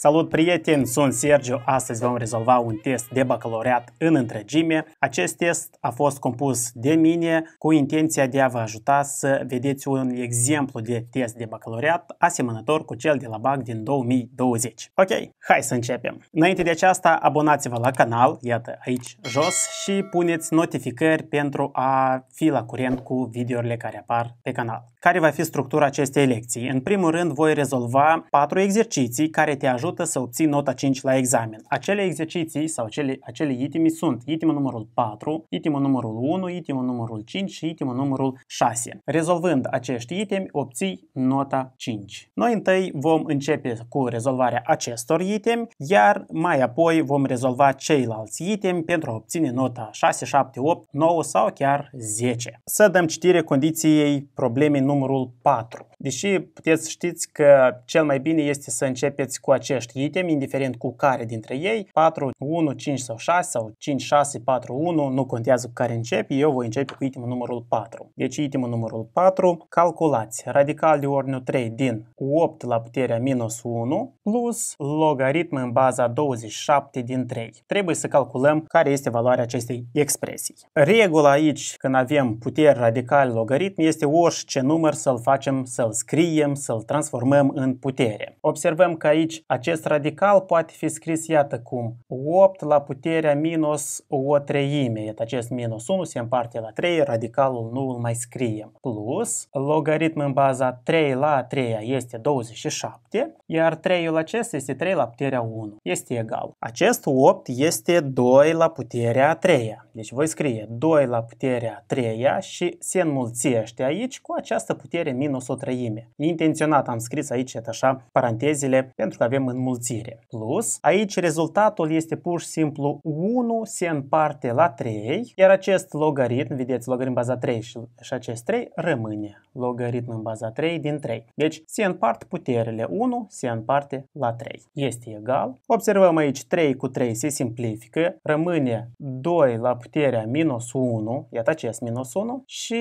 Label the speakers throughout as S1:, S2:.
S1: Salut prieteni, sunt Sergio. Astăzi vom rezolva un test de bacalaureat în întregime. Acest test a fost compus de mine cu intenția de a vă ajuta să vedeți un exemplu de test de bacalaureat asemănător cu cel de la BAC din 2020. Ok, hai să începem. Înainte de aceasta, abonați-vă la canal, iată aici jos, și puneți notificări pentru a fi la curent cu videourile care apar pe canal. Care va fi structura acestei lecții? În primul rând, voi rezolva patru exerciții care te ajută ajută să obții nota 5 la examen. Acele exerciții sau acele, acele itemi sunt itemul numărul 4, itemul numărul 1, itemul numărul 5 și itemul numărul 6. Rezolvând acești itemi, obții nota 5. Noi întâi vom începe cu rezolvarea acestor itemi, iar mai apoi vom rezolva ceilalți itemi pentru a obține nota 6, 7, 8, 9 sau chiar 10. Să dăm citire condiției problemei numărul 4. Deși puteți știți că cel mai bine este să începeți cu acest acești itemi, indiferent cu care dintre ei, 4, 1, 5 sau 6 sau 5, 6, 4, 1, nu contează cu care începi, eu voi începe cu itemul numărul 4. Deci itemul numărul 4, calculați radical de ordinul 3 din 8 la puterea minus 1 plus logaritm în baza 27 din 3. Trebuie să calculăm care este valoarea acestei expresii. Regula aici când avem puteri radicali logaritm este orice număr să-l facem, să-l scriem, să-l transformăm în putere. Observăm că aici acest acest radical poate fi scris iată cum. 8 la puterea minus o treime. Iată acest minus 1 se împarte la 3, radicalul nu îl mai scriem. Plus, logaritm în baza 3 la 3 este 27, iar 3-ul acesta este 3 la puterea 1. Este egal. Acest 8 este 2 la puterea 3. Deci voi scrie 2 la puterea 3 și se înmulțește aici cu această putere minus o treime. Intenționat am scris aici așa parantezile pentru că avem în înmulțire. Plus, aici rezultatul este pur și simplu 1 se împarte la 3, iar acest logaritm, vedeți, logaritm baza 3 și, și acest 3 rămâne logaritm în baza 3 din 3. Deci se împart puterile 1 se împarte la 3. Este egal. Observăm aici 3 cu 3 se simplifică, rămâne 2 la puterea minus 1, iată acest minus 1, și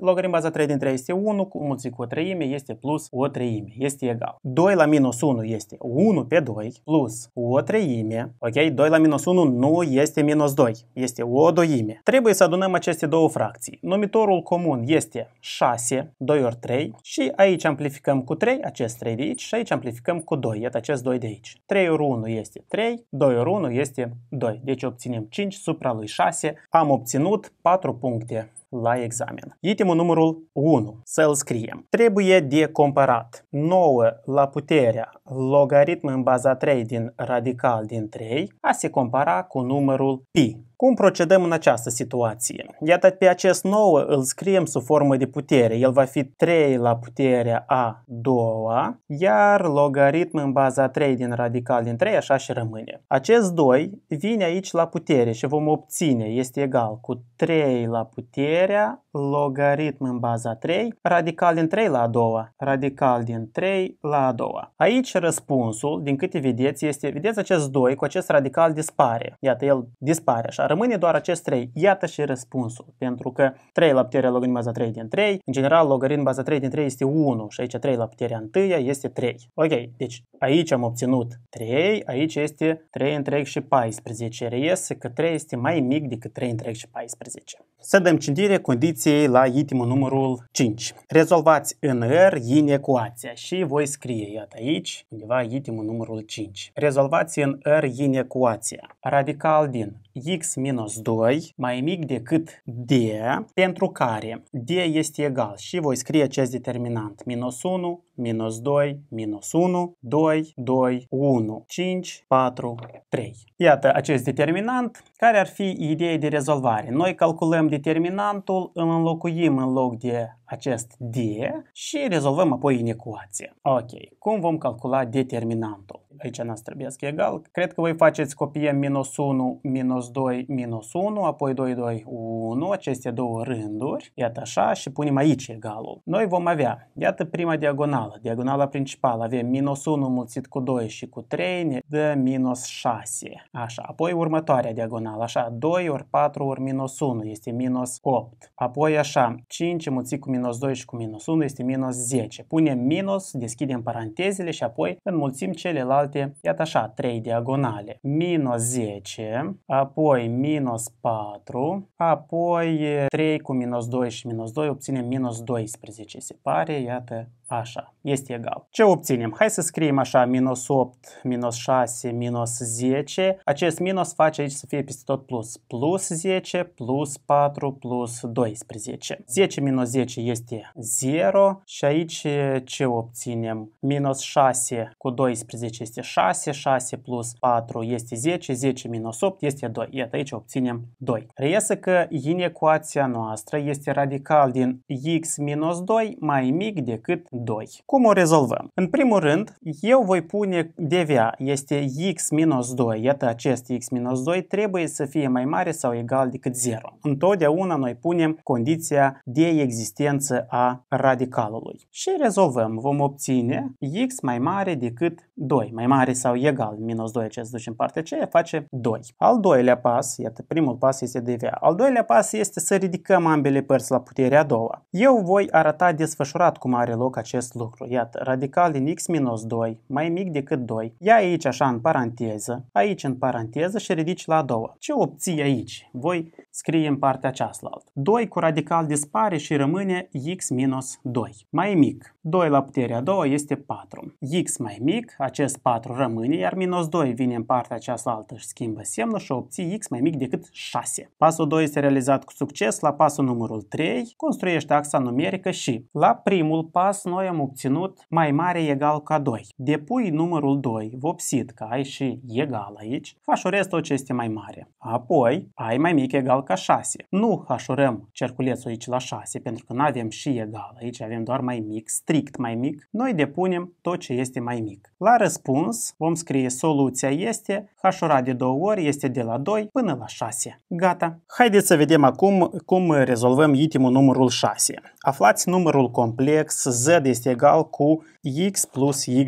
S1: logaritm baza 3 din 3 este 1, cu mulți cu o treime este plus o treime, este egal. 2 la minus 1 este 1 1 pe 2 plus o treime, ok? 2 la minus 1 nu este minus 2, este o doime. Trebuie să adunăm aceste două fracții. Numitorul comun este 6, 2 ori 3 și aici amplificăm cu 3 acest 3 de aici și aici amplificăm cu 2, iată acest 2 de aici. 3 ori 1 este 3, 2 ori 1 este 2. Deci obținem 5 supra lui 6. Am obținut 4 puncte la examen. Itemul numărul 1, să-l scriem. Trebuie de comparat 9 la puterea logaritm în baza 3 din radical din 3 a se compara cu numărul pi. Cum procedăm în această situație? Iată pe acest nou îl scriem sub formă de putere. El va fi 3 la puterea a 2 iar logaritm în baza 3 din radical din 3 așa și rămâne. Acest 2 vine aici la putere și vom obține, este egal cu 3 la puterea logaritm în baza 3, radical din 3 la a doua, radical din 3 la a doua. Aici răspunsul, din câte vedeți, este, vedeți acest 2 cu acest radical dispare. Iată, el dispare așa, Rămâne doar acest 3. Iată și răspunsul, pentru că 3 la puterea logaritm baza 3 din 3, în general logaritm baza 3 din 3 este 1 și aici 3 la puterea 1 este 3. Ok, deci aici am obținut 3, aici este 3 întreg și 14, reiese că 3 este mai mic decât 3 întreg și 14. Să dăm cindire condiției la itemul numărul 5. Rezolvați în R in ecuația și voi scrie, iată aici, undeva itemul numărul 5. Rezolvați în R in ecuația. Radical din x minus 2 mai mic decât D, pentru care D este egal și voi scrie acest determinant minus 1, minus 2, minus 1, 2, 2, 1, 5, 4, 3. Iată acest determinant care ar fi ideea de rezolvare. Noi calculăm determinantul, îl înlocuim în loc de acest D și rezolvăm apoi în ecuație. Ok, cum vom calcula determinantul? aici n-ați trebuiască egal. Cred că voi faceți copiem minus 1, minus 2, minus 1, apoi 2, 2, 1, aceste două rânduri, iată așa, și punem aici egalul. Noi vom avea, iată prima diagonală, diagonala principală, avem minus 1 mulțit cu 2 și cu 3 ne dă minus 6. Așa, apoi următoarea diagonală, așa, 2 ori 4 ori minus 1 este minus 8. Apoi așa, 5 mulțit cu minus 2 și cu minus 1 este minus 10. Punem minus, deschidem parantezele și apoi înmulțim celelalte departe, iată așa, 3 diagonale, minus 10, apoi minus 4, apoi 3 cu minus 2 și minus 2 obținem minus 12, se pare, iată, așa, este egal. Ce obținem? Hai să scriem așa, minus 8, minus 6, minus 10. Acest minus face aici să fie peste tot plus. Plus 10, plus 4, plus 12. 10 minus 10 este 0 și aici ce obținem? Minus 6 cu 12 este 6, 6 plus 4 este 10, 10 minus 8 este 2. Iată, aici obținem 2. Reiesă că inecuația noastră este radical din x minus 2 mai mic decât 2. Cum o rezolvăm? În primul rând, eu voi pune DVA, este x-2, iată acest x-2 trebuie să fie mai mare sau egal decât 0. Întotdeauna noi punem condiția de existență a radicalului. Și rezolvăm, vom obține x mai mare decât 2, mai mare sau egal, minus 2 acest duce în partea aceea face 2. Al doilea pas, iată primul pas este DVA, al doilea pas este să ridicăm ambele părți la puterea a doua. Eu voi arăta desfășurat cum are loc acest acest lucru. Iată, radical din x minus 2 mai mic decât 2. Ia aici așa în paranteză, aici în paranteză și ridici la a doua. Ce obții aici? Voi scrie în partea cealaltă. 2 cu radical dispare și rămâne x minus 2. Mai mic. 2 la puterea 2 este 4. x mai mic, acest 4 rămâne, iar minus 2 vine în partea cealaltă și schimbă semnul și obții x mai mic decât 6. Pasul 2 este realizat cu succes la pasul numărul 3, construiește axa numerică și la primul pas noi noi am obținut mai mare egal ca 2. Depui numărul 2, vopsit că ai și egal aici, tot ce este mai mare. Apoi, ai mai mic egal ca 6. Nu hașurăm cerculețul aici la 6, pentru că nu avem și egal aici, avem doar mai mic, strict mai mic. Noi depunem tot ce este mai mic. La răspuns vom scrie soluția este hașura de două ori este de la 2 până la 6. Gata! Haideți să vedem acum cum rezolvăm itemul numărul 6. Aflați numărul complex Z este egal cu x plus y,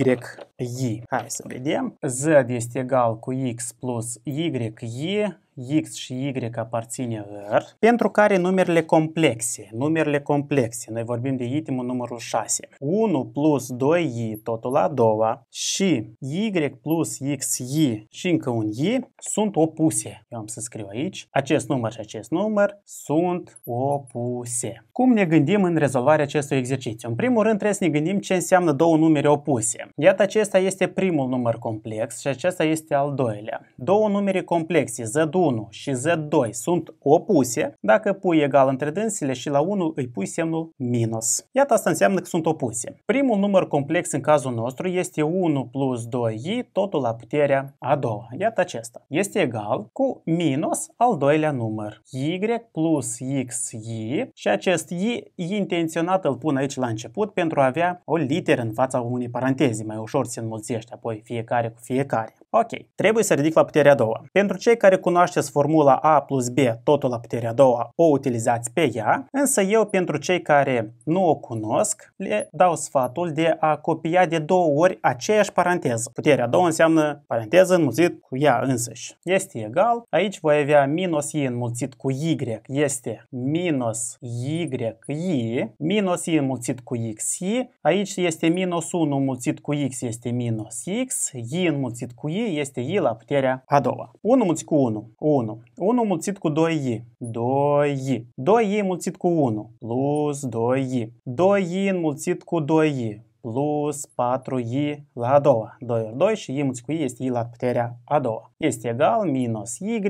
S1: Hai să vedem. Z este egal cu x plus y, e X și Y aparține R, pentru care numerele complexe, numerele complexe, noi vorbim de itemul numărul 6, 1 plus 2i, totul a doua, și Y plus XI și încă un i sunt opuse. Eu am să scriu aici, acest număr și acest număr sunt opuse. Cum ne gândim în rezolvarea acestui exercițiu? În primul rând trebuie să ne gândim ce înseamnă două numere opuse. Iată acesta este primul număr complex și acesta este al doilea. Două numere complexe Z1 și Z2 sunt opuse dacă pui egal între dânsile și la 1 îi pui semnul minus. Iată asta înseamnă că sunt opuse. Primul număr complex în cazul nostru este 1 plus 2i totul la puterea a doua. Iată acesta. Este egal cu minus al doilea număr. y plus xi și acest i intenționat îl pun aici la început pentru a avea o literă în în fața unei paranteze, mai ușor se înmulțește apoi fiecare cu fiecare. Ok, trebuie să ridic la puterea a doua. Pentru cei care cunoașteți formula a plus b totul la puterea a doua, o utilizați pe ea, însă eu pentru cei care nu o cunosc, le dau sfatul de a copia de două ori aceeași paranteză. Puterea a doua înseamnă paranteză înmulțit cu ea însăși. Este egal, aici voi avea minus i înmulțit cu y este minus y i, minus i înmulțit cu x i, aici este minus 1 înmulțit cu x este minus x, i înmulțit cu y есть и птеря. гадова. Уну мультитку уну. Уну. Уну мультитку дої. Дої. Дої мультитку уну. Плюс дої. Доїн мультитку дої. plus 4i la a doua. 2 ori 2 și i mulți cu i este i la puterea a doua. Este egal minus y,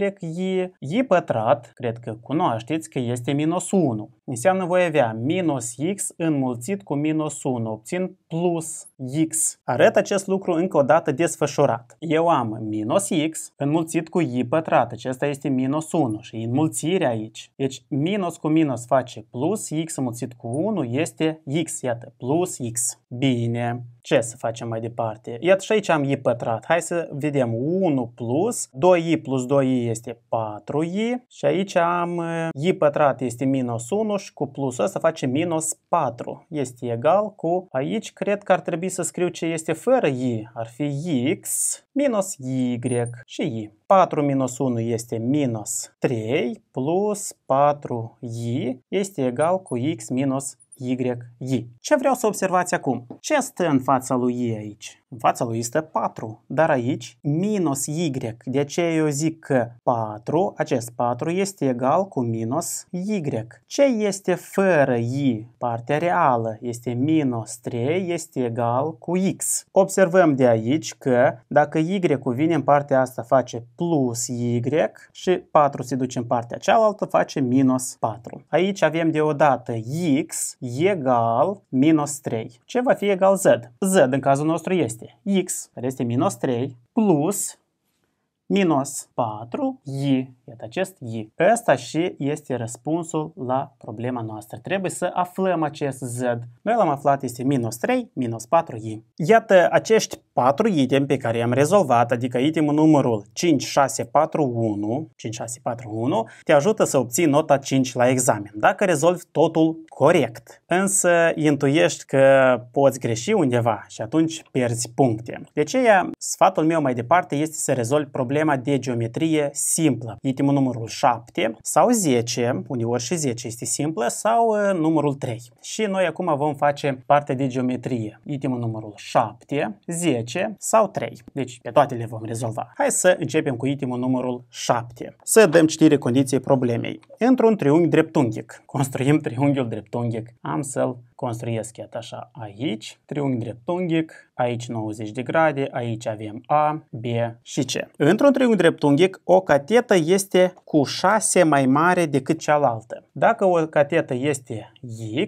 S1: i pătrat, cred că cunoașteți că este minus 1. Înseamnă voi avea minus x înmulțit cu minus 1, obțin plus x. Arăt acest lucru încă o dată desfășurat. Eu am minus x înmulțit cu i pătrat, acesta este minus 1 și înmulțirea aici. Deci minus cu minus face plus, x înmulțit cu 1 este x, iată, plus x bine, ce să facem mai departe? Iată și aici am i pătrat. Hai să vedem 1 plus 2i plus 2i este 4i și aici am i pătrat este minus 1 și cu plusul ăsta face minus 4. Este egal cu aici cred că ar trebui să scriu ce este fără i. Ar fi x minus y și i. 4 minus 1 este minus 3 plus 4i este egal cu x minus Y, Ce vreau să observați acum? Ce stă în fața lui I aici? În fața lui este 4, dar aici minus Y. De aceea eu zic că 4, acest 4 este egal cu minus Y. Ce este fără I? Partea reală este minus 3, este egal cu X. Observăm de aici că dacă Y-ul vine în partea asta face plus Y și 4 se duce în partea cealaltă face minus 4. Aici avem deodată X, egal minus 3. Ce va fi egal z? z în cazul nostru este x, care este minus 3, plus minus 4 i, iată acest i. Ăsta și este răspunsul la problema noastră. Trebuie să aflăm acest z. Noi l-am aflat este minus 3, minus 4 i. Iată acești 4 item pe care i-am rezolvat, adică itemul numărul 5, 5, 6, 6, 4, 1, 4, 1, te ajută să obții nota 5 la examen, dacă rezolvi totul corect. Însă intuiești că poți greși undeva și atunci pierzi puncte. De aceea, sfatul meu mai departe este să rezolvi problema teorema de geometrie simplă. Itemul numărul 7 sau 10, uneori și 10 este simplă, sau uh, numărul 3. Și noi acum vom face parte de geometrie. Itemul numărul 7, 10 sau 3. Deci pe toate le vom rezolva. Hai să începem cu itemul numărul 7. Să dăm citire condiției problemei. Într-un triunghi dreptunghic. Construim triunghiul dreptunghic. Am să-l construiesc iată așa aici. Triunghi dreptunghic aici 90 de grade, aici avem A, B și C. Într-un triunghi dreptunghic, o catetă este cu 6 mai mare decât cealaltă. Dacă o catetă este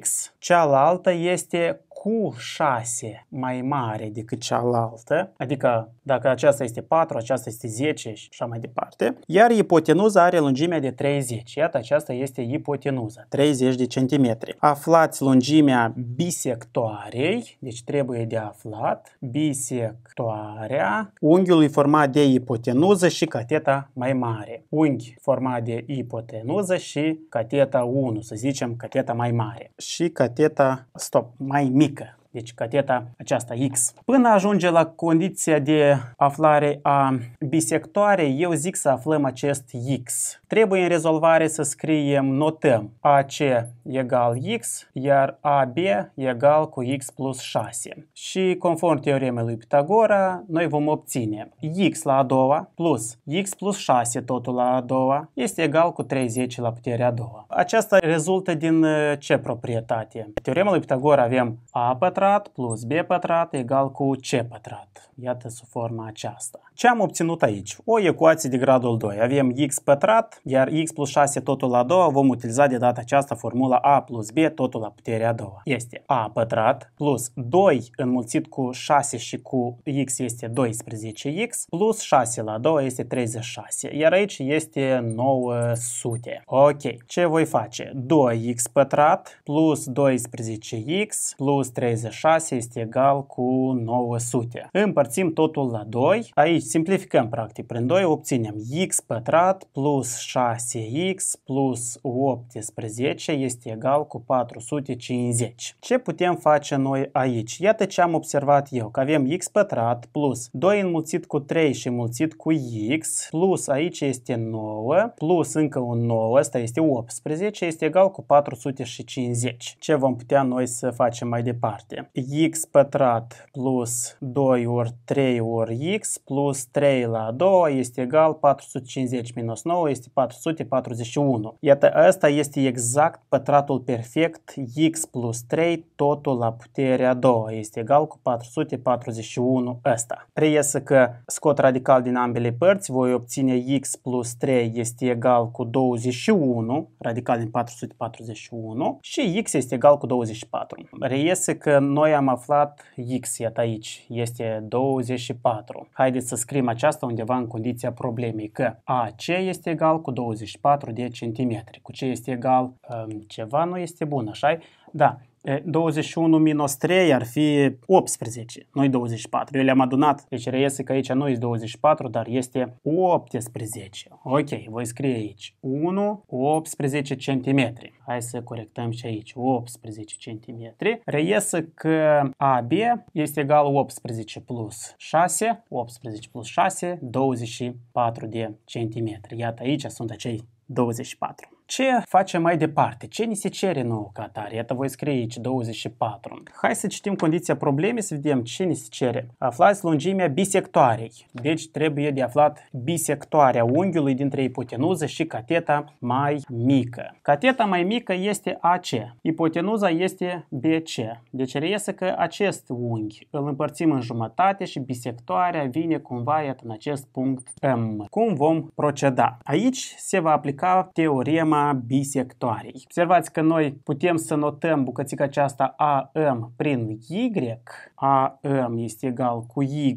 S1: X, cealaltă este cu 6 mai mare decât cealaltă, adică dacă aceasta este 4, aceasta este 10 și așa mai departe, iar ipotenuza are lungimea de 30. Iată, aceasta este ipotenuza, 30 de centimetri. Aflați lungimea bisectoarei, deci trebuie de aflat bisectoarea unghiului format de ipotenuză și cateta mai mare. Unghi format de ipotenuză și cateta 1, să zicem cateta mai mare. Și cateta, stop, mai mic Віка. deci cateta aceasta X. Până ajunge la condiția de aflare a bisectoare, eu zic să aflăm acest X. Trebuie în rezolvare să scriem, notăm AC egal X, iar AB egal cu X plus 6. Și conform teoremei lui Pitagora, noi vom obține X la a doua plus X plus 6 totul la a doua este egal cu 30 la puterea a doua. Aceasta rezultă din uh, ce proprietate? Teorema lui Pitagora avem a pătrat pătrat plus b pătrat egal cu c pătrat. Iată sub forma aceasta. Ce am obținut aici? O ecuație de gradul 2. Avem x pătrat, iar x plus 6 totul la 2 vom utiliza de data aceasta formula a plus b totul la puterea 2. Este a pătrat plus 2 înmulțit cu 6 și cu x este 12x plus 6 la 2 este 36, iar aici este 900. Ok, ce voi face? 2x pătrat plus 12x plus 36 este egal cu 900. Împărțim totul la 2. Aici deci simplificăm practic prin 2, obținem x pătrat plus 6x plus 18 este egal cu 450. Ce putem face noi aici? Iată ce am observat eu, că avem x pătrat plus 2 înmulțit cu 3 și înmulțit cu x plus aici este 9 plus încă un 9, asta este 18, este egal cu 450. Ce vom putea noi să facem mai departe? x pătrat plus 2 ori 3 ori x plus plus 3 la 2 este egal 450 minus 9 este 441. Iată, asta este exact pătratul perfect x plus 3 totul la puterea 2 este egal cu 441 ăsta. Preiesă că scot radical din ambele părți, voi obține x plus 3 este egal cu 21, radical din 441 și x este egal cu 24. Reiese că noi am aflat x, iată aici, este 24. Haideți să scriem aceasta undeva în condiția problemei că AC este egal cu 24 de centimetri, cu ce este egal, um, ceva nu este bun, așa -i? Da, 21 minus 3 ar fi 18, nu 24. Eu le-am adunat, deci reiese că aici nu este 24, dar este 18. Ok, voi scrie aici 1, 18 cm. Hai să corectăm și aici, 18 cm. Reiese că AB este egal 18 plus 6, 18 plus 6, 24 de centimetri. Iată aici sunt acei 24. Ce facem mai departe? Ce ni se cere nou ca atare? Iată, voi scrie aici 24. Hai să citim condiția problemei, să vedem ce ni se cere. Aflați lungimea bisectoarei. Deci trebuie de aflat bisectoarea unghiului dintre ipotenuză și cateta mai mică. Cateta mai mică este AC. Ipotenuza este BC. Deci reiese că acest unghi îl împărțim în jumătate și bisectoarea vine cumva iată, în acest punct M. Cum vom proceda? Aici se va aplica teorema teorema bisectoarei. Observați că noi putem să notăm bucățica aceasta AM prin Y. AM este egal cu Y.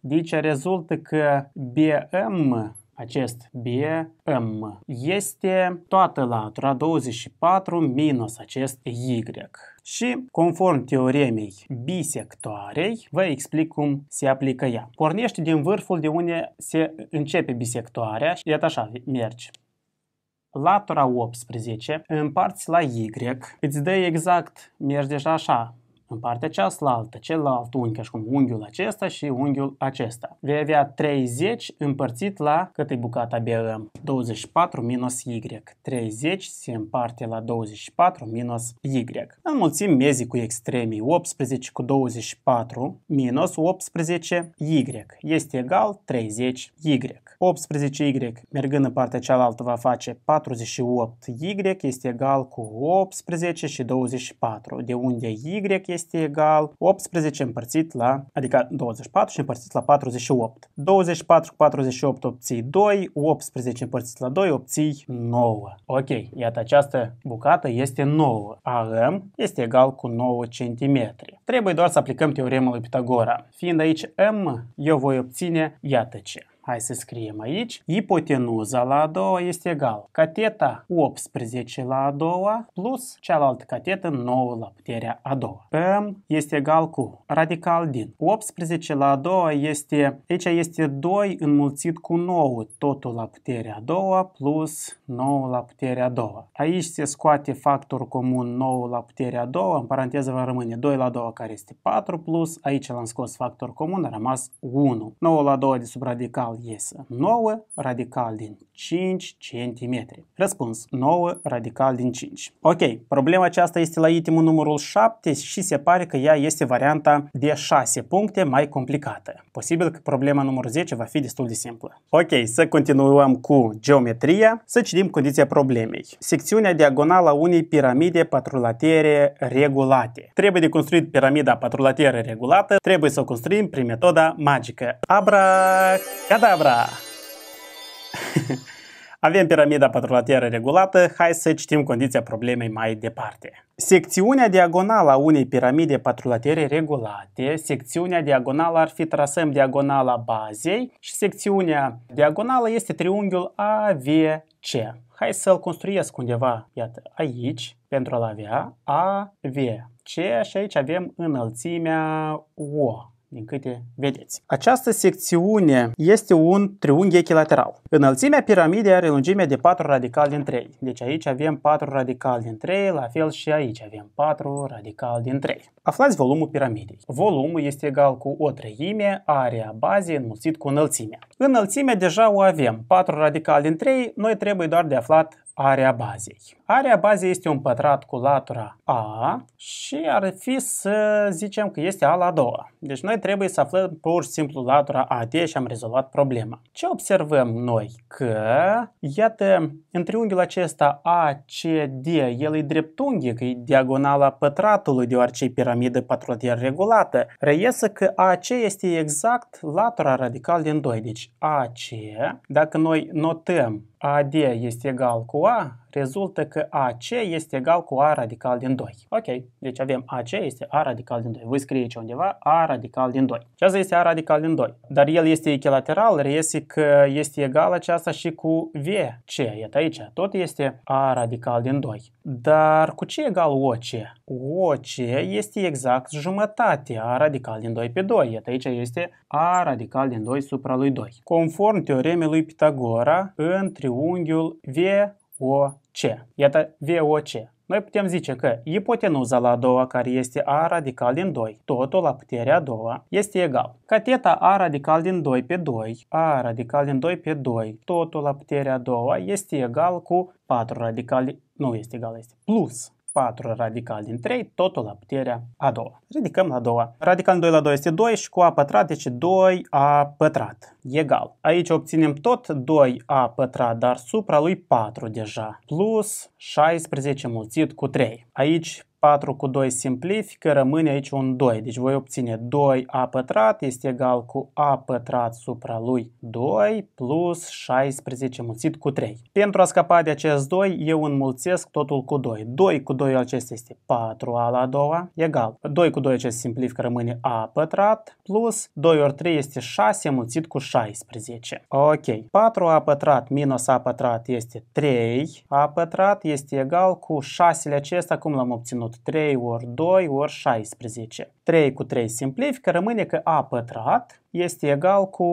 S1: Deci rezultă că BM acest BM este toată latura 24 minus acest Y. Și conform teoremei bisectoarei, vă explic cum se aplică ea. Pornește din vârful de unde se începe bisectoarea și iată așa mergi latura 18 împarți la Y, îți dă exact, mergi deja așa, în partea cealaltă, celălalt unghi, așa cum unghiul acesta și unghiul acesta. Vei avea 30 împărțit la cât e bucata BM? 24 minus Y. 30 se împarte la 24 minus Y. Înmulțim mezii cu extremii. 18 cu 24 minus 18Y este egal 30Y. 18Y mergând în partea cealaltă va face 48Y este egal cu 18 și 24, de unde Y este este egal 18 împărțit la, adică 24 și împărțit la 48. 24 cu 48 obții 2, 18 împărțit la 2 obții 9. Ok, iată această bucată este 9. AM este egal cu 9 cm. Trebuie doar să aplicăm teorema lui Pitagora. Fiind aici M, eu voi obține iată ce. Hai să scriem aici. Ipotenuza la a doua este egal. Cateta 18 la a doua plus cealaltă catetă 9 la puterea a doua. PM este egal cu radical din. 18 la a doua este, aici este 2 înmulțit cu 9, totul la puterea a doua plus 9 la puterea a doua. Aici se scoate factorul comun 9 la puterea a doua, în paranteză va rămâne 2 la a doua care este 4 plus, aici l-am scos factor comun, a rămas 1. 9 la a doua de sub radical radical iese? 9 radical din 5 cm. Răspuns. 9 radical din 5. Ok, problema aceasta este la itemul numărul 7 și se pare că ea este varianta de 6 puncte mai complicată. Posibil că problema numărul 10 va fi destul de simplă. Ok, să continuăm cu geometria, să citim condiția problemei. Secțiunea diagonală a unei piramide patrulatere regulate. Trebuie de construit piramida patrulatere regulată, trebuie să o construim prin metoda magică. Abra. Abracadabra! Avem piramida patrulatieră regulată, hai să citim condiția problemei mai departe. Secțiunea diagonală a unei piramide patrulatere regulate, secțiunea diagonală ar fi trasăm diagonala bazei și secțiunea diagonală este triunghiul AVC. Hai să-l construiesc undeva, iată, aici, pentru a-l avea AVC și aici avem înălțimea O din câte vedeți. Această secțiune este un triunghi echilateral. Înălțimea piramidei are lungimea de 4 radical din 3. Deci aici avem 4 radical din 3, la fel și aici avem 4 radical din 3. Aflați volumul piramidei. Volumul este egal cu o treime, area bazei înmulțit cu înălțimea. Înălțimea deja o avem, 4 radical din 3, noi trebuie doar de aflat area bazei. Area bazei este un pătrat cu latura A și ar fi să zicem că este A la doua. Deci noi trebuie să aflăm pur și simplu latura AD și am rezolvat problema. Ce observăm noi? Că, iată, în triunghiul acesta ACD, el e că e diagonala pătratului, deoarece e piramidă patrodier regulată. Reiese că AC este exact latura radical din 2. Deci AC, dacă noi notăm А, Д есть игалку А, rezultă că AC este egal cu A radical din 2. Ok, deci avem AC este A radical din 2. Voi scrie aici undeva A radical din 2. Și asta este A radical din 2. Dar el este echilateral, reiese că este egal aceasta și cu VC. Iată aici, tot este A radical din 2. Dar cu ce egal OC? OC este exact jumătate A radical din 2 pe 2. Iată aici este A radical din 2 supra lui 2. Conform teoremei lui Pitagora, în triunghiul V o C. Iată VOC. Noi putem zice că ipotenuza la a doua, care este A radical din 2, totul la puterea a doua, este egal. Cateta A radical din 2 pe 2, A radical din 2 pe 2, totul la puterea a doua, este egal cu 4 radical, nu este egal, este plus 4 radical din 3, totul la puterea a doua. Ridicăm la a doua. Radical 2 la 2 este 2 și cu a pătrat deci 2a pătrat egal. Aici obținem tot 2a pătrat, dar supra lui 4 deja, plus 16 mulțit cu 3. Aici 4 cu 2 simplifică, rămâne aici un 2. Deci voi obține 2a pătrat este egal cu a pătrat supra lui 2 plus 16 mulțit cu 3. Pentru a scăpa de acest 2, eu înmulțesc totul cu 2. 2 cu 2 acesta este 4a la 2 egal. 2 cu 2 acest simplifică, rămâne a pătrat plus 2 ori 3 este 6 mulțit cu 16. Ok. 4a pătrat minus a pătrat este 3a pătrat este egal cu 6 le acesta, cum l-am obținut? făcut 3 ori 2 ori 16. 3 cu 3 simplifică, rămâne că a pătrat este egal cu,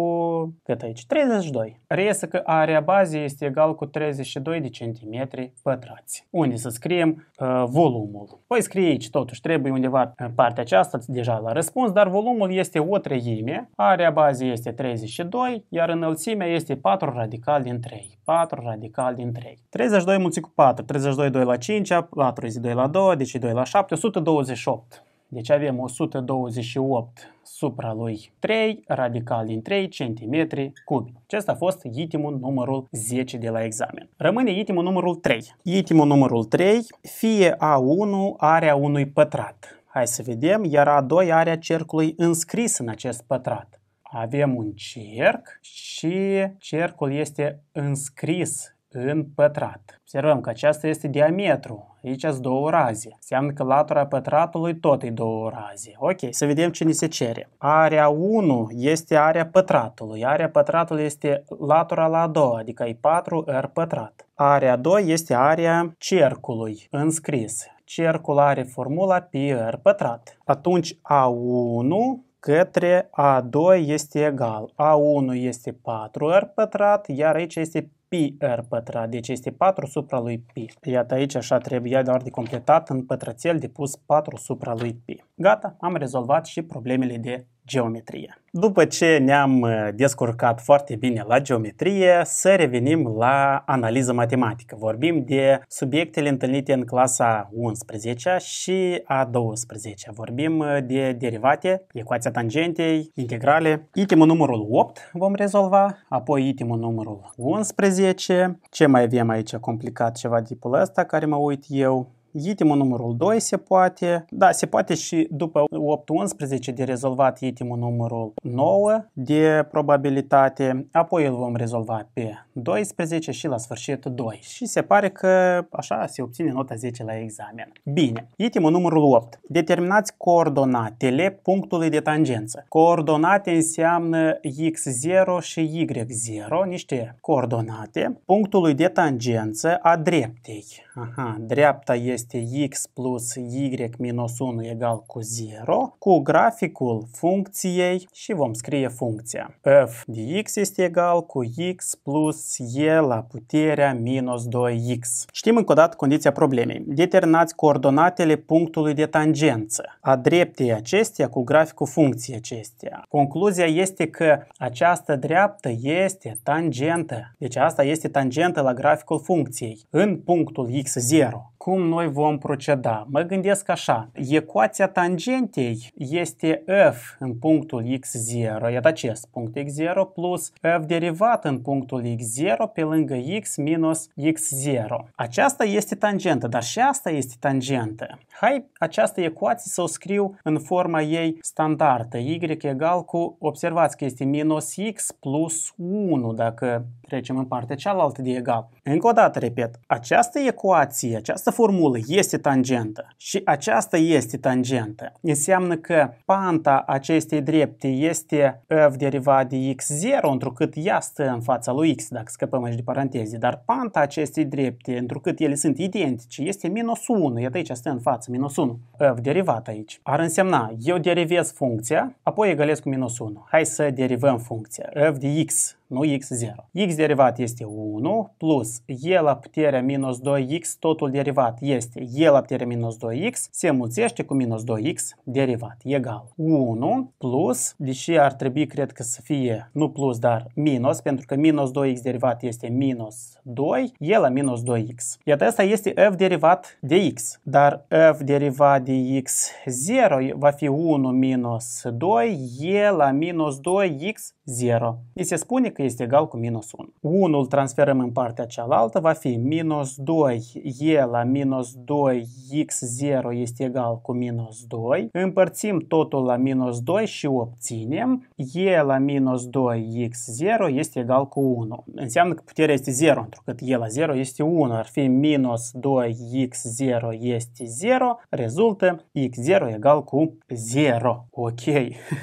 S1: cât aici, 32. Reiese că area bazei este egal cu 32 de centimetri pătrați. Unde să scriem uh, volumul. Păi scrie aici, totuși, trebuie undeva partea aceasta deja la răspuns, dar volumul este o treime, area bazei este 32, iar înălțimea este 4 radical din 3. 4 radical din 3. 32 mulțit cu 4, 32 2 la 5, 4 2 la 2, deci 2 la 7, 128. Deci avem 128 supra lui 3 radical din 3 cm cubi. Acesta a fost itemul numărul 10 de la examen. Rămâne itemul numărul 3. Itemul numărul 3, fie A1 area unui pătrat. Hai să vedem, iar A2 area cercului înscris în acest pătrat avem un cerc și cercul este înscris în pătrat. Observăm că aceasta este diametru. Aici sunt două raze. Înseamnă că latura pătratului tot e două raze. Ok, să vedem ce ni se cere. Area 1 este area pătratului. Area pătratului este latura la a doua, adică e 4 r pătrat. Area 2 este area cercului înscris. Cercul are formula pi r pătrat. Atunci A1 către A2 este egal. A1 este 4R pătrat, iar aici este pi r pătrat, deci este 4 supra lui pi. Iată aici așa trebuia doar de completat în pătrățel pus 4 supra lui pi. Gata, am rezolvat și problemele de geometrie. După ce ne-am uh, descurcat foarte bine la geometrie, să revenim la analiză matematică. Vorbim de subiectele întâlnite în clasa 11 și a 12. Vorbim uh, de derivate, ecuația tangentei, integrale. Itemul numărul 8 vom rezolva, apoi itemul numărul 11. Ce mai avem aici complicat ceva de tipul ăsta care mă uit eu? Itemul numărul 2 se poate, da, se poate și după 8-11 de rezolvat itemul numărul 9 de probabilitate, apoi îl vom rezolva pe 12 și la sfârșit 2 și se pare că așa se obține nota 10 la examen. Bine, itemul numărul 8. Determinați coordonatele punctului de tangență. Coordonate înseamnă x0 și y0, niște coordonate punctului de tangență a dreptei. Aha, dreapta este este x plus y minus 1 egal cu 0 cu graficul funcției și vom scrie funcția. f de x este egal cu x plus y la puterea minus 2x. Știm încă o dată condiția problemei. Determinați coordonatele punctului de tangență a dreptei acesteia cu graficul funcției acesteia. Concluzia este că această dreaptă este tangentă. Deci asta este tangentă la graficul funcției în punctul x0. Cum noi vom proceda? Mă gândesc așa, ecuația tangentei este f în punctul x0, iată acest punct x0, plus f derivat în punctul x0 pe lângă x minus x0. Aceasta este tangentă, dar și asta este tangentă. Hai această ecuație să o scriu în forma ei standardă, y egal cu, observați că este minus x plus 1, dacă trecem în partea cealaltă de egal. Încă o dată, repet, această ecuație, această formulă este tangentă. Și aceasta este tangentă. Înseamnă că panta acestei drepte este f derivat de x0, întrucât ea stă în fața lui x, dacă scăpăm aici de paranteze. Dar panta acestei drepte, întrucât ele sunt identice, este minus 1. Iată aici stă în față, minus 1. f derivat aici. Ar însemna, eu derivez funcția, apoi egalez cu minus 1. Hai să derivăm funcția. f de x nu x0. x derivat este 1 plus e la puterea minus 2x, totul derivat este e la puterea minus 2x se mulțește cu minus 2x derivat, egal 1 plus, deși ar trebui cred că să fie nu plus, dar minus, pentru că minus 2x derivat este minus 2, e la minus 2x. Iată asta este f derivat de x, dar f derivat de x0 va fi 1 minus 2 e la minus 2x0. Ni se spune că că este egal cu minus 1. 1 îl transferăm în partea cealaltă, va fi minus 2 e la minus 2 x0 este egal cu minus 2. Împărțim totul la minus 2 și obținem e la minus 2 x0 este egal cu 1. Înseamnă că puterea este 0, pentru că e la 0 este 1, ar fi minus 2 x0 este 0, rezultă x0 egal cu 0. Ok,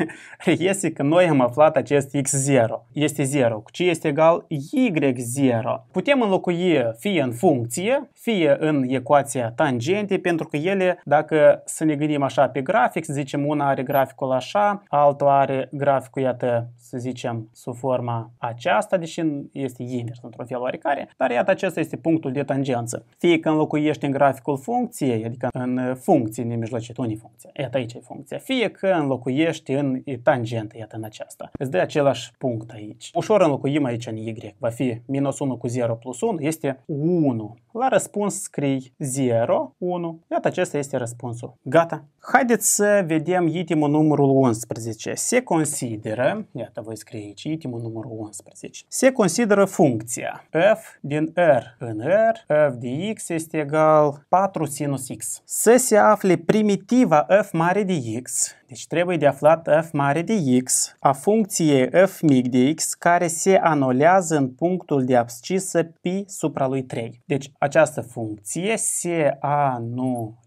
S1: reiese că noi am aflat acest x0. Este 0 ci este egal y0. Putem înlocui fie în funcție, fie în ecuația tangente, pentru că ele, dacă să ne gândim așa pe grafic, să zicem una are graficul așa, altul are graficul, iată, să zicem, sub forma aceasta, deși este invers într o fel oarecare, dar iată acesta este punctul de tangență. Fie că înlocuiești în graficul funcției, adică în funcție nemijlocit, funcție, iată aici e funcția, fie că înlocuiești în tangentă, iată în aceasta. Îți dă același punct aici. Ușor Următor înlocuim aici în Y. Va fi minus 1 cu 0 plus 1 este 1. La răspuns scrii 0, 1. Iată acesta este răspunsul. Gata. Haideți să vedem itemul numărul 11. Se consideră, iată voi scrie aici, itemul numărul 11. Se consideră funcția f din r în r, f de x este egal 4 sinus x. Să se afle primitiva f mare de x, deci trebuie de aflat f mare de x a funcției f mic de x care care se anulează în punctul de abscisă pi supra lui 3. Deci această funcție se anulează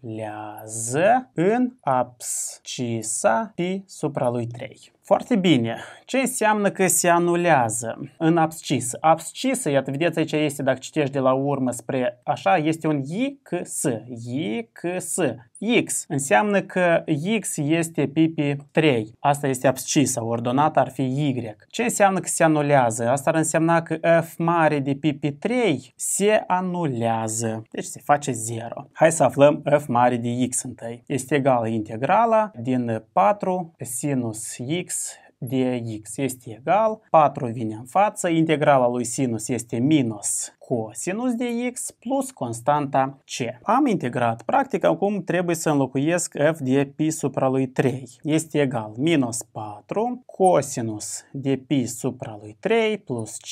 S1: în abscisa pi supra lui 3. Foarte bine. Ce înseamnă că se anulează în abscis? Abscisă, iată, vedeți aici este, dacă citești de la urmă spre așa, este un I, C, S. I, C, S. X înseamnă că X este pipi 3. Asta este abscisă, ordonata ar fi Y. Ce înseamnă că se anulează? Asta ar însemna că F mare de pipi 3 se anulează. Deci se face 0. Hai să aflăm F mare de X întâi. Este egală integrala din 4 sinus X x dx este egal, 4 vine în față, integrala lui sinus este minus cosinus de x plus constanta c. Am integrat. Practic, acum trebuie să înlocuiesc f de pi supra lui 3. Este egal minus 4 cosinus de pi supra lui 3 plus c.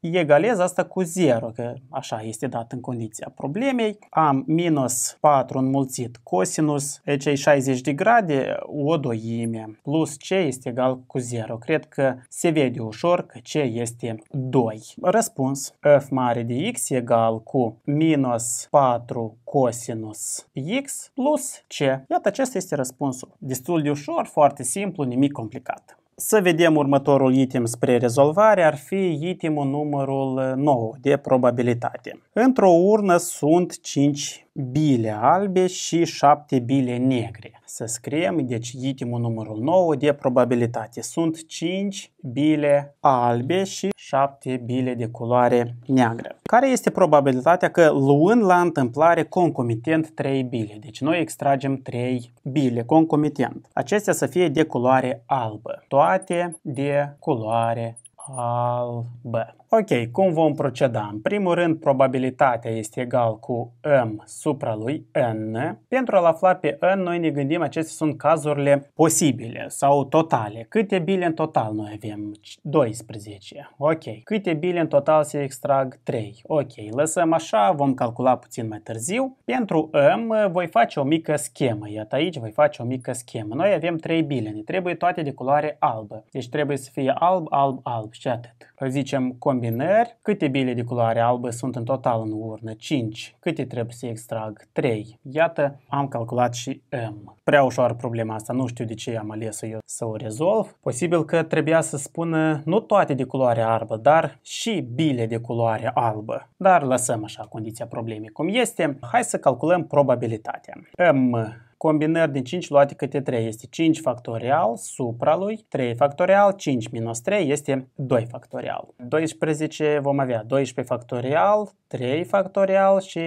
S1: Egalez asta cu 0, că așa este dat în condiția problemei. Am minus 4 înmulțit cosinus, cei deci, 60 de grade, o doime, plus c este egal cu 0. Cred că se vede ușor că c este 2. Răspuns, f mare de x egal cu minus 4 cosinus x plus c. Iată, acesta este răspunsul. Destul de ușor, foarte simplu, nimic complicat. Să vedem următorul item spre rezolvare, ar fi itemul numărul 9 de probabilitate. Într-o urnă sunt 5 bile albe și 7 bile negre. Să scriem, deci itemul numărul 9 de probabilitate. Sunt 5 bile albe și 7 bile de culoare neagră. Care este probabilitatea că luând la întâmplare concomitent 3 bile? Deci noi extragem 3 bile concomitent. Acestea să fie de culoare albă. Toate de culoare albă. Ok, cum vom proceda? În primul rând, probabilitatea este egal cu m supra lui n. Pentru a-l afla pe n, noi ne gândim acestea sunt cazurile posibile sau totale. Câte bile în total noi avem? 12. Ok. Câte bile în total se extrag? 3. Ok. Lăsăm așa, vom calcula puțin mai târziu. Pentru m, voi face o mică schemă. Iată aici voi face o mică schemă. Noi avem 3 bile, ne trebuie toate de culoare albă. Deci trebuie să fie alb, alb, alb și atât. Zicem combinație combinări, câte bile de culoare albă sunt în total în urnă? 5. Câte trebuie să extrag? 3. Iată, am calculat și M. Prea ușoară problema asta, nu știu de ce am ales eu să o rezolv. Posibil că trebuia să spună nu toate de culoare albă, dar și bile de culoare albă. Dar lăsăm așa condiția problemei cum este. Hai să calculăm probabilitatea. M combinări din 5 luate câte 3 este 5 factorial supra lui 3 factorial, 5 minus 3 este 2 factorial. 12 vom avea 12 factorial, 3 factorial și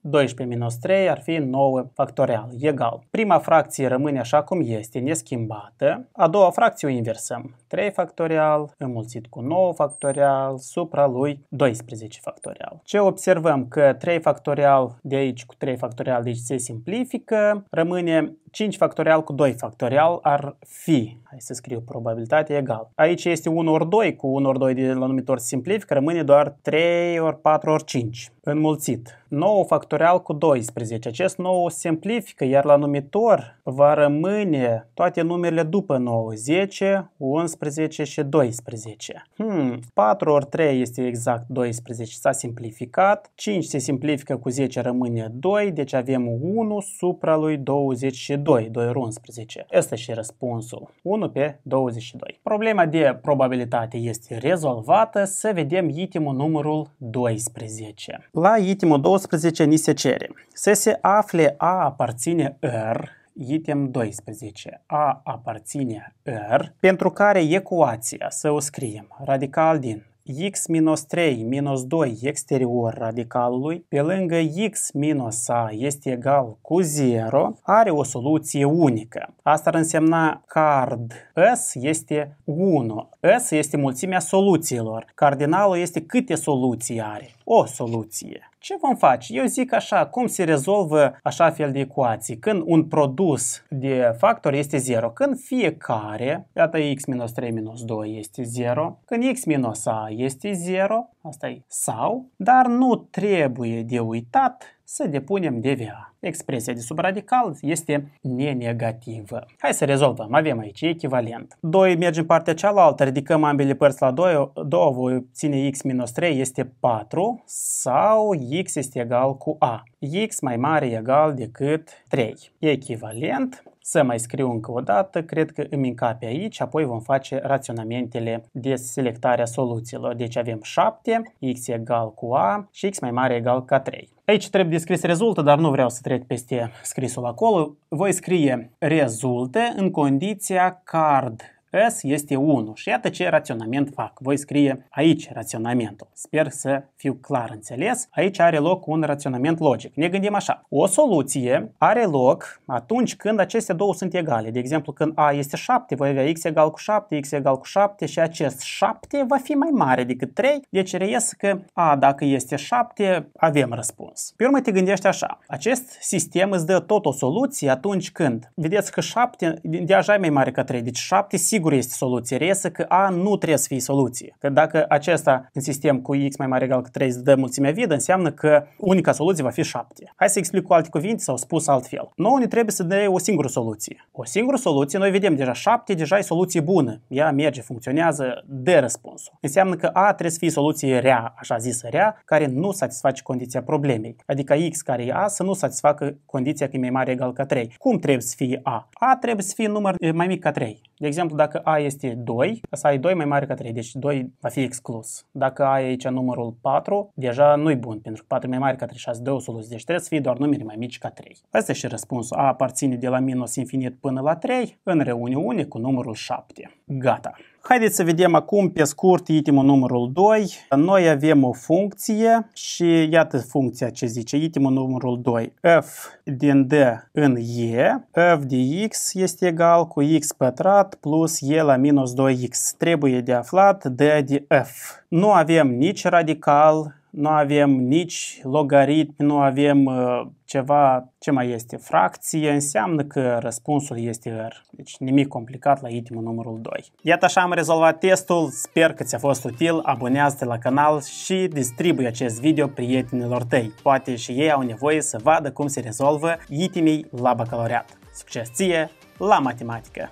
S1: 12 minus 3 ar fi 9 factorial, egal. Prima fracție rămâne așa cum este, neschimbată. A doua fracție o inversăm. 3 factorial înmulțit cu 9 factorial supra lui 12 factorial. Ce observăm? Că 3 factorial de aici cu 3 factorial de aici se simplifică, rămâne Lithuania 5 factorial cu 2 factorial ar fi, hai să scriu probabilitatea egal. Aici este 1 ori 2 cu 1 ori 2 de la numitor simplific, rămâne doar 3 ori 4 ori 5 înmulțit. 9 factorial cu 12. Acest 9 simplifică, iar la numitor va rămâne toate numerele după 9, 10, 11 și 12. Hmm, 4 ori 3 este exact 12, s-a simplificat. 5 se simplifică cu 10, rămâne 2, deci avem 1 supra lui 22. 2, 2 ori 11. Este și răspunsul. 1 pe 22. Problema de probabilitate este rezolvată. Să vedem itemul numărul 12. La itemul 12 ni se cere să se afle A aparține R, item 12. A aparține R, pentru care ecuația, să o scriem, radical din x-3 minus minus 2 exterior radicalului pe lângă x minus a este egal cu 0 are o soluție unică. Asta ar însemna card S este 1. S este mulțimea soluțiilor. Cardinalul este câte soluții are. O soluție. Ce vom face? Eu zic așa, cum se rezolvă așa fel de ecuații? Când un produs de factor este 0, când fiecare, iată x minus 3 minus 2 este 0, când x minus a este 0, asta e, sau, dar nu trebuie de uitat să depunem DVA. Expresia de sub radical este nenegativă. Hai să rezolvăm, avem aici echivalent. 2 merge în partea cealaltă, ridicăm ambele părți la 2, 2 voi obține x minus 3 este 4 sau x este egal cu a. x mai mare egal decât 3. Echivalent să mai scriu încă o dată, cred că îmi încape aici, apoi vom face raționamentele de selectarea soluțiilor. Deci avem 7, x egal cu a și x mai mare egal ca 3. Aici trebuie scris rezultă, dar nu vreau să trec peste scrisul acolo. Voi scrie rezultă în condiția card S este 1 și iată ce raționament fac. Voi scrie aici raționamentul. Sper să fiu clar înțeles. Aici are loc un raționament logic. Ne gândim așa. O soluție are loc atunci când aceste două sunt egale. De exemplu, când A este 7, voi avea X egal cu 7, X egal cu 7 și acest 7 va fi mai mare decât 3. Deci reies că A dacă este 7, avem răspuns. Pe urmă te gândești așa. Acest sistem îți dă tot o soluție atunci când vedeți că 7 deja e mai mare ca 3. Deci 7 sigur sigur este soluție. Reiese că A nu trebuie să fie soluție. Că dacă acesta în sistem cu x mai mare egal că 3 dă mulțimea vidă, înseamnă că unica soluție va fi 7. Hai să explic cu alte cuvinte sau spus altfel. Noi ne trebuie să dea o singură soluție. O singură soluție, noi vedem deja 7, deja e soluție bună. Ea merge, funcționează de răspunsul. Înseamnă că A trebuie să fie soluție rea, așa zisă rea, care nu satisface condiția problemei. Adică x care e A să nu satisfacă condiția că e mai mare egal ca 3. Cum trebuie să fie A? A trebuie să fie număr mai mic ca 3. De exemplu, dacă dacă A este 2, să ai 2 mai mare ca 3, deci 2 va fi exclus. Dacă ai aici numărul 4, deja nu-i bun, pentru că 4 mai mare ca 3, 6, 2 soluții, deci trebuie să fie doar numere mai mici ca 3. Asta e și răspunsul. A aparține de la minus infinit până la 3 în reuniune cu numărul 7. Gata. Haideți să vedem acum pe scurt itemul numărul 2. Noi avem o funcție și iată funcția ce zice itemul numărul 2. f din d în e, f de x este egal cu x pătrat plus e la minus 2x. Trebuie de aflat d de f. Nu avem nici radical, nu avem nici logaritmi, nu avem uh, ceva, ce mai este, fracție, înseamnă că răspunsul este R. Deci nimic complicat la itemul numărul 2. Iată așa am rezolvat testul, sper că ți-a fost util, abonează-te la canal și distribui acest video prietenilor tăi. Poate și ei au nevoie să vadă cum se rezolvă itemii la bacalaureat. Succes ție la matematică!